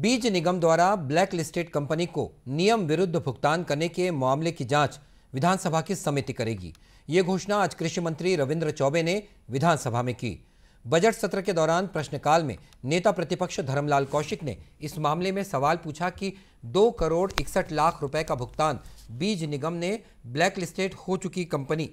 बीज निगम द्वारा black listed company को नियम विरुद्ध भुगतान करने के मामले की जांच विधानसभा की समिति करेगी ये घोषणा आज कृषि मंत्री रविंद्र चौबे ने विधानसभा में की बजट सत्र के दौरान प्रश्नकाल में नेता प्रतिपक्ष धर्मलाल कौशिक ने इस मामले में सवाल पूछा कि दो करोड़ इकसठ लाख रुपए का भुगतान बीज निगम ने ब्लैक लिस्टेड हो चुकी कंपनी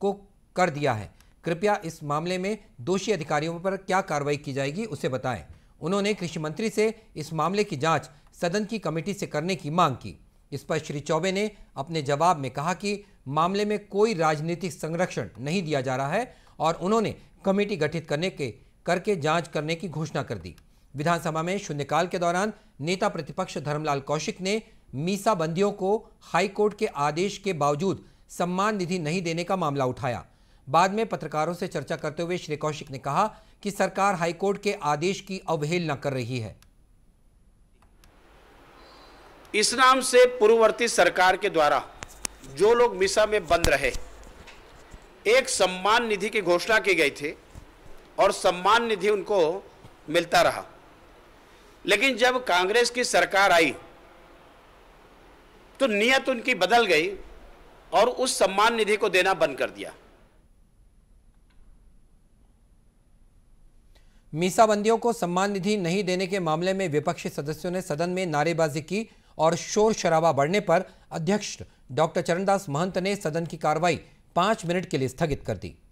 को कर दिया है कृपया इस मामले में दोषी अधिकारियों पर क्या कार्रवाई की जाएगी उसे बताएं उन्होंने कृषि मंत्री से इस मामले की जांच सदन की कमेटी से करने की मांग की इस पर श्री चौबे ने अपने जवाब में कहा कि मामले में कोई राजनीतिक संरक्षण नहीं दिया जा रहा है और उन्होंने कमेटी गठित करने के करके जांच करने की घोषणा कर दी विधानसभा में शून्यकाल के दौरान नेता प्रतिपक्ष धर्मलाल कौशिक ने मीसा बंदियों को हाईकोर्ट के आदेश के बावजूद सम्मान निधि नहीं देने का मामला उठाया बाद में पत्रकारों से चर्चा करते हुए श्री कौशिक ने कहा कि सरकार हाईकोर्ट के आदेश की अवहेलना कर रही है इस नाम से पूर्ववर्ती सरकार के द्वारा जो लोग मिसा में बंद रहे एक सम्मान निधि की घोषणा की गई थी और सम्मान निधि उनको मिलता रहा लेकिन जब कांग्रेस की सरकार आई तो नियत उनकी बदल गई और उस सम्मान निधि को देना बंद कर दिया मीसाबंदियों को सम्मान निधि नहीं देने के मामले में विपक्षी सदस्यों ने सदन में नारेबाजी की और शोर शराबा बढ़ने पर अध्यक्ष डॉक्टर चरणदास महंत ने सदन की कार्रवाई पाँच मिनट के लिए स्थगित कर दी